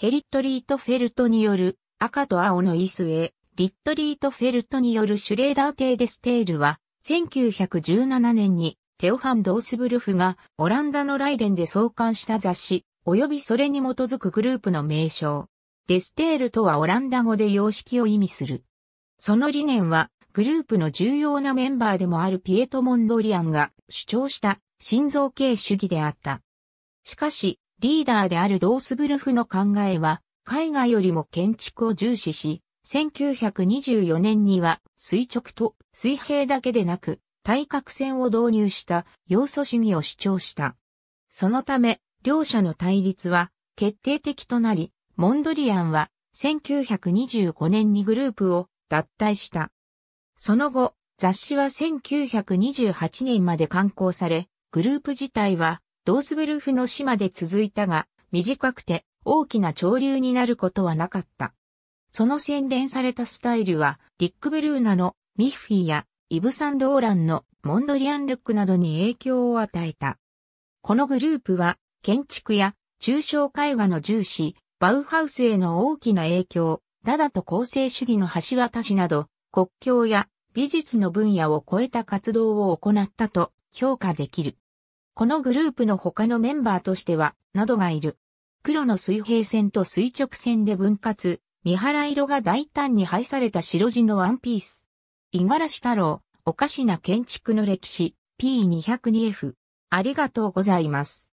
ヘリットリートフェルトによる赤と青のイスへ、リットリートフェルトによるシュレーダー系デステールは、1917年にテオハン・ドースブルフがオランダのライデンで創刊した雑誌、及びそれに基づくグループの名称。デステールとはオランダ語で様式を意味する。その理念は、グループの重要なメンバーでもあるピエト・モンドリアンが主張した心臓系主義であった。しかし、リーダーであるドースブルフの考えは、絵画よりも建築を重視し、1924年には垂直と水平だけでなく、対角線を導入した要素主義を主張した。そのため、両者の対立は決定的となり、モンドリアンは1925年にグループを脱退した。その後、雑誌は1928年まで刊行され、グループ自体はドースブルフの島で続いたが、短くて大きな潮流になることはなかった。その洗練されたスタイルは、ディック・ブルーナのミッフィーやイブ・サンローランのモンドリアン・ルックなどに影響を与えた。このグループは、建築や抽象絵画の重視、バウハウスへの大きな影響、ダダと構成主義の橋渡しなど、国境や美術の分野を超えた活動を行ったと評価できる。このグループの他のメンバーとしては、などがいる。黒の水平線と垂直線で分割、三原色が大胆に配された白地のワンピース。五十嵐太郎、おかしな建築の歴史、P202F。ありがとうございます。